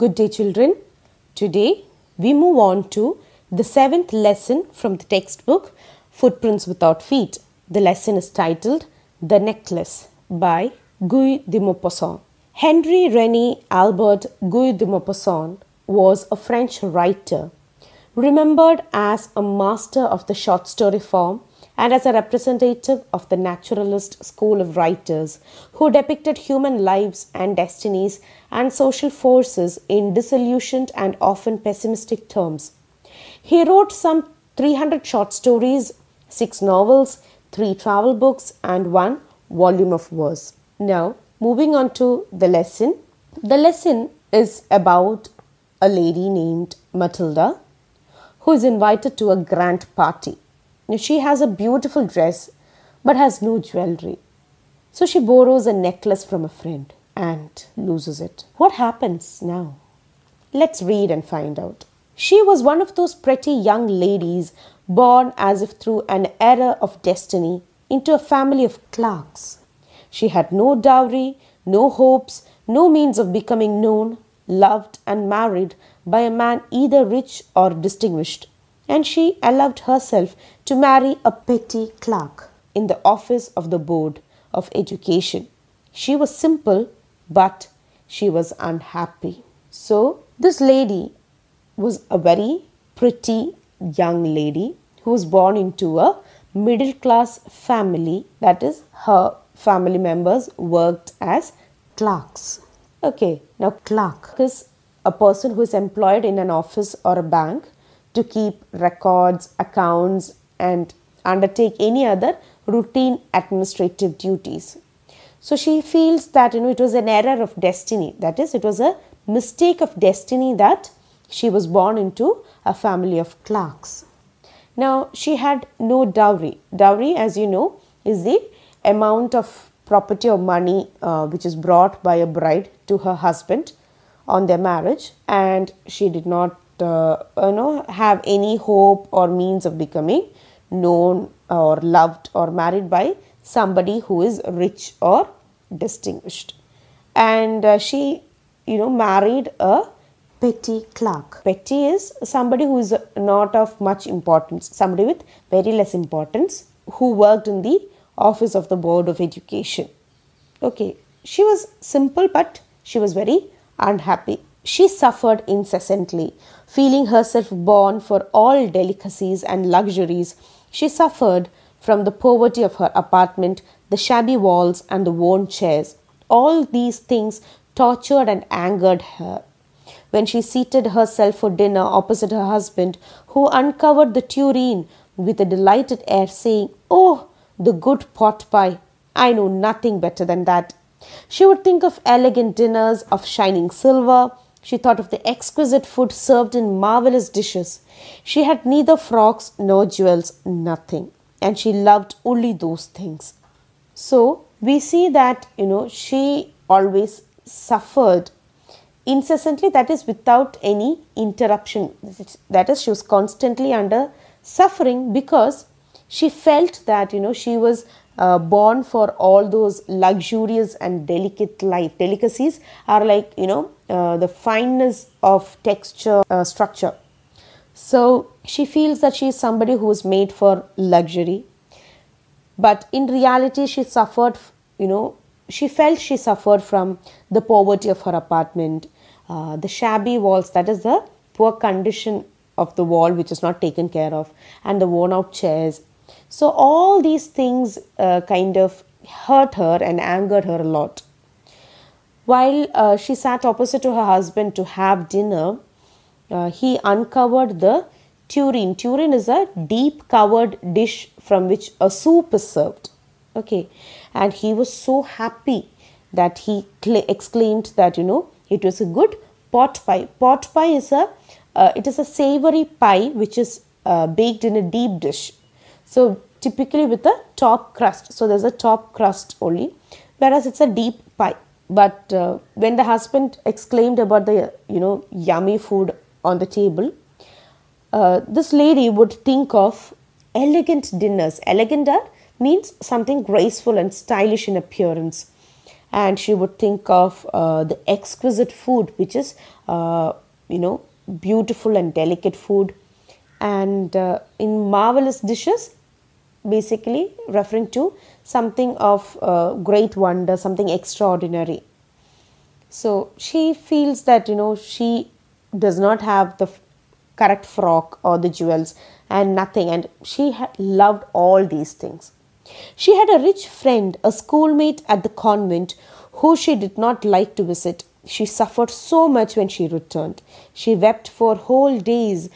Good day children. Today we move on to the seventh lesson from the textbook Footprints Without Feet. The lesson is titled The Necklace by Guy de Maupassant. Henry René Albert Guy de Maupassant was a French writer, remembered as a master of the short story form and as a representative of the naturalist school of writers who depicted human lives and destinies and social forces in disillusioned and often pessimistic terms. He wrote some 300 short stories, six novels, three travel books, and one volume of verse. Now, moving on to the lesson. The lesson is about a lady named Matilda who is invited to a grand party she has a beautiful dress but has no jewelry. So she borrows a necklace from a friend and loses it. What happens now? Let's read and find out. She was one of those pretty young ladies born as if through an error of destiny into a family of clerks. She had no dowry, no hopes, no means of becoming known, loved, and married by a man either rich or distinguished and she allowed herself to marry a petty clerk in the office of the Board of Education. She was simple, but she was unhappy. So, this lady was a very pretty young lady who was born into a middle class family, that is, her family members worked as clerks. Okay, now clerk is a person who is employed in an office or a bank to keep records, accounts, and undertake any other routine administrative duties. So she feels that you know it was an error of destiny. That is, it was a mistake of destiny that she was born into a family of clerks. Now she had no dowry. Dowry, as you know, is the amount of property or money uh, which is brought by a bride to her husband on their marriage, and she did not you know have any hope or means of becoming known or loved or married by somebody who is rich or distinguished and uh, she you know married a petty clerk petty is somebody who is not of much importance somebody with very less importance who worked in the office of the board of education okay she was simple but she was very unhappy she suffered incessantly, feeling herself born for all delicacies and luxuries. She suffered from the poverty of her apartment, the shabby walls, and the worn chairs. All these things tortured and angered her. When she seated herself for dinner opposite her husband, who uncovered the tureen with a delighted air, saying, Oh, the good pot pie! I know nothing better than that. She would think of elegant dinners, of shining silver, she thought of the exquisite food served in marvelous dishes. She had neither frocks nor jewels, nothing, and she loved only those things. So we see that, you know, she always suffered incessantly, that is, without any interruption. That is, she was constantly under suffering because she felt that, you know, she was uh, born for all those luxurious and delicate life. Delicacies are like, you know, uh, the fineness of texture uh, structure. So she feels that she is somebody who is made for luxury, but in reality, she suffered, you know, she felt she suffered from the poverty of her apartment, uh, the shabby walls, that is, the poor condition of the wall which is not taken care of, and the worn out chairs. So, all these things uh, kind of hurt her and angered her a lot. While uh, she sat opposite to her husband to have dinner, uh, he uncovered the tureen. Tureen is a deep covered dish from which a soup is served. Okay, and he was so happy that he exclaimed that you know it was a good pot pie. Pot pie is a uh, it is a savory pie which is uh, baked in a deep dish. So typically with a top crust. So there's a top crust only, whereas it's a deep pie. But uh, when the husband exclaimed about the, you know, yummy food on the table, uh, this lady would think of elegant dinners. Elegant means something graceful and stylish in appearance. And she would think of uh, the exquisite food, which is, uh, you know, beautiful and delicate food. And uh, in marvelous dishes, basically referring to something of uh, great wonder, something extraordinary. So she feels that you know she does not have the correct frock or the jewels and nothing, and she loved all these things. She had a rich friend, a schoolmate at the convent, who she did not like to visit. She suffered so much when she returned. She wept for whole days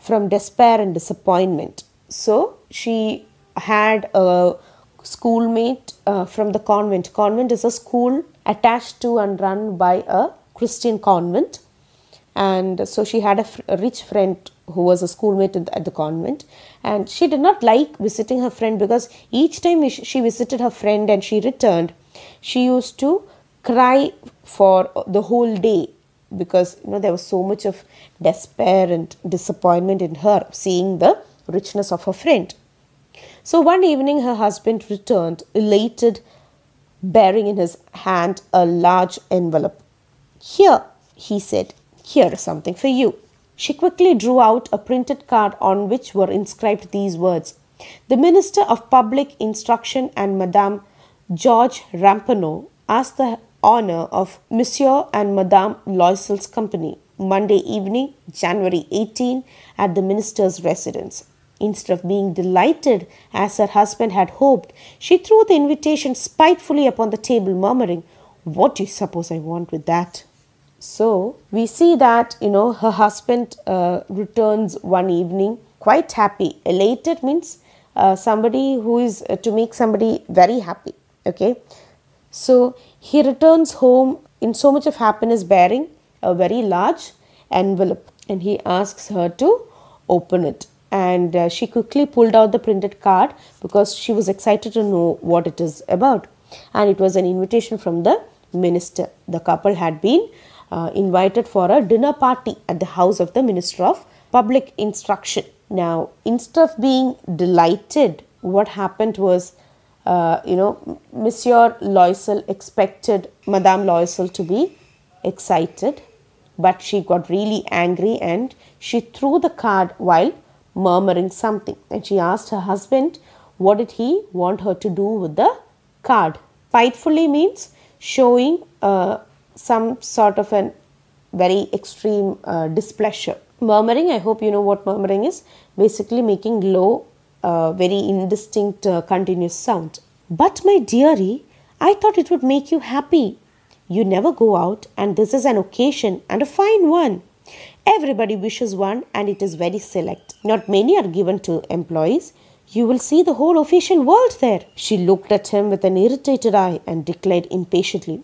from despair and disappointment. So she had a schoolmate uh, from the convent. Convent is a school attached to and run by a Christian convent. And so she had a, a rich friend who was a schoolmate the, at the convent. And she did not like visiting her friend because each time she visited her friend and she returned, she used to cry for the whole day because you know there was so much of despair and disappointment in her seeing the richness of her friend so one evening, her husband returned, elated, bearing in his hand a large envelope. Here, he said, here is something for you. She quickly drew out a printed card on which were inscribed these words The Minister of Public Instruction and Madame George Rampineau asked the honor of Monsieur and Madame Loisel's company Monday evening, January 18, at the Minister's residence. Instead of being delighted, as her husband had hoped, she threw the invitation spitefully upon the table, murmuring, What do you suppose I want with that? So we see that, you know, her husband uh, returns one evening quite happy. Elated means uh, somebody who is uh, to make somebody very happy. Okay. So he returns home in so much of happiness, bearing a very large envelope, and he asks her to open it and uh, she quickly pulled out the printed card because she was excited to know what it is about. And it was an invitation from the minister. The couple had been uh, invited for a dinner party at the house of the Minister of Public Instruction. Now, instead of being delighted, what happened was, uh, you know, Monsieur Loisel expected Madame Loisel to be excited, but she got really angry and she threw the card while murmuring something. And she asked her husband, what did he want her to do with the card? Fightfully means showing uh, some sort of an very extreme uh, displeasure. Murmuring, I hope you know what murmuring is. Basically making low, uh, very indistinct, uh, continuous sound. But my dearie, I thought it would make you happy. You never go out and this is an occasion and a fine one. Everybody wishes one and it is very select. Not many are given to employees. You will see the whole official world there. She looked at him with an irritated eye and declared impatiently,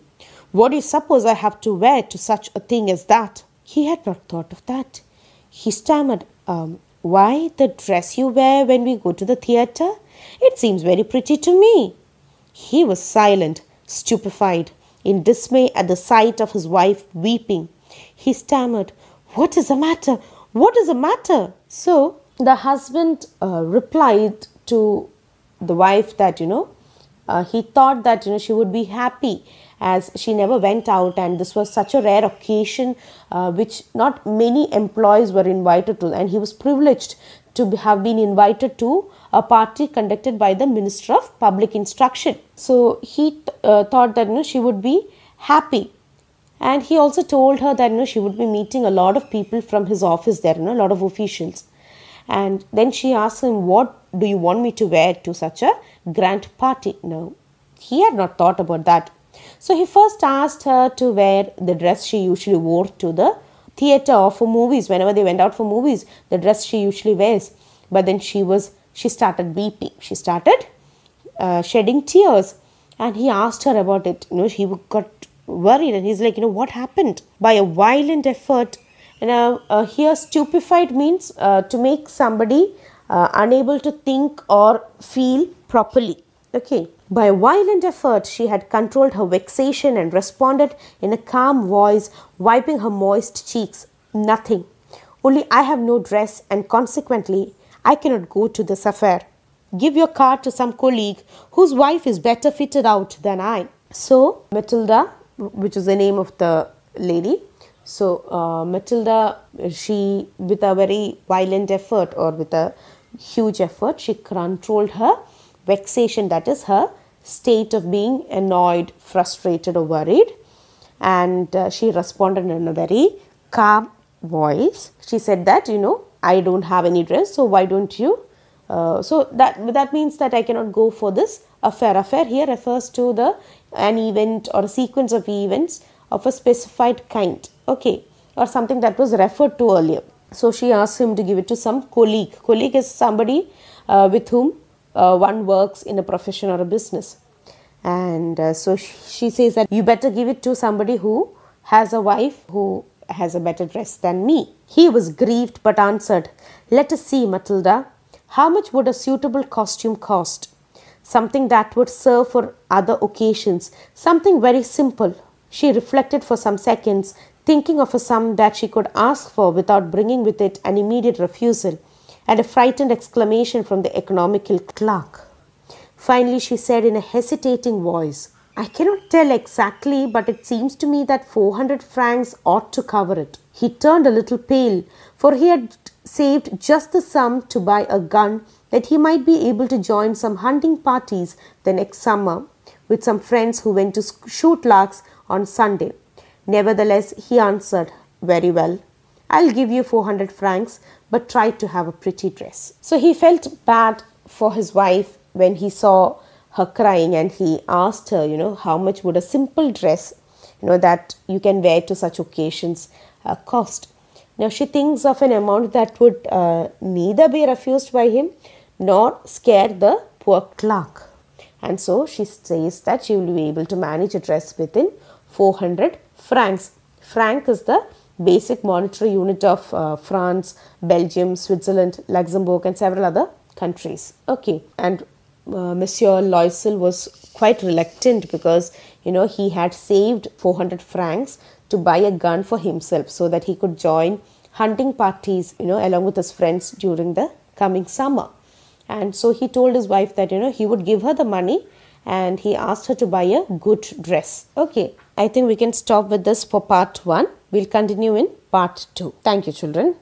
What do you suppose I have to wear to such a thing as that? He had not thought of that. He stammered, um, Why, the dress you wear when we go to the theatre? It seems very pretty to me. He was silent, stupefied, in dismay at the sight of his wife weeping. He stammered, what is the matter? What is the matter? So the husband uh, replied to the wife that, you know, uh, he thought that, you know, she would be happy as she never went out and this was such a rare occasion uh, which not many employees were invited to and he was privileged to have been invited to a party conducted by the Minister of Public Instruction. So he th uh, thought that you know, she would be happy and he also told her that you know she would be meeting a lot of people from his office there you know a lot of officials and then she asked him what do you want me to wear to such a grand party no he had not thought about that so he first asked her to wear the dress she usually wore to the theater or for movies whenever they went out for movies the dress she usually wears but then she was she started weeping she started uh, shedding tears and he asked her about it you know she got worried and he's like, you know, what happened? By a violent effort, and know, uh, uh, here stupefied means uh, to make somebody uh, unable to think or feel properly. Okay. By a violent effort, she had controlled her vexation and responded in a calm voice, wiping her moist cheeks. Nothing. Only I have no dress, and consequently, I cannot go to this affair. Give your card to some colleague whose wife is better fitted out than I. So, Matilda which is the name of the lady. So uh, Matilda, she with a very violent effort or with a huge effort, she controlled her vexation, that is her state of being annoyed, frustrated, or worried. And uh, she responded in a very calm voice. She said that, you know, I don't have any dress, so why don't you? Uh, so that that means that I cannot go for this affair. Affair here refers to the an event or a sequence of events of a specified kind, okay, or something that was referred to earlier. So she asks him to give it to some colleague. Colleague is somebody uh, with whom uh, one works in a profession or a business. And uh, so she says that you better give it to somebody who has a wife who has a better dress than me. He was grieved but answered, Let us see, Matilda, how much would a suitable costume cost? something that would serve for other occasions, something very simple. She reflected for some seconds, thinking of a sum that she could ask for without bringing with it an immediate refusal and a frightened exclamation from the economical clerk. Finally, she said in a hesitating voice, I cannot tell exactly, but it seems to me that 400 francs ought to cover it. He turned a little pale, for he had saved just the sum to buy a gun that he might be able to join some hunting parties the next summer with some friends who went to shoot larks on Sunday. Nevertheless, he answered, Very well. I'll give you 400 francs, but try to have a pretty dress. So he felt bad for his wife when he saw her crying and he asked her, you know, how much would a simple dress, you know, that you can wear to such occasions uh, cost. Now she thinks of an amount that would uh, neither be refused by him nor scare the poor clerk. And so she says that she will be able to manage a dress within 400 francs. Franc is the basic monetary unit of uh, France, Belgium, Switzerland, Luxembourg, and several other countries. Okay, and uh, Monsieur Loisel was quite reluctant because you know he had saved 400 francs to buy a gun for himself so that he could join hunting parties, you know, along with his friends during the coming summer. And so he told his wife that, you know, he would give her the money and he asked her to buy a good dress. Okay, I think we can stop with this for part one. We'll continue in part two. Thank you, children.